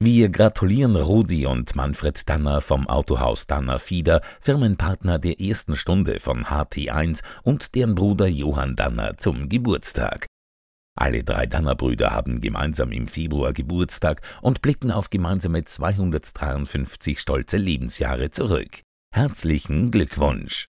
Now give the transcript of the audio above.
Wir gratulieren Rudi und Manfred Danner vom Autohaus Danner Fieder, Firmenpartner der ersten Stunde von HT1 und deren Bruder Johann Danner zum Geburtstag. Alle drei Danner-Brüder haben gemeinsam im Februar Geburtstag und blicken auf gemeinsame 253 stolze Lebensjahre zurück. Herzlichen Glückwunsch!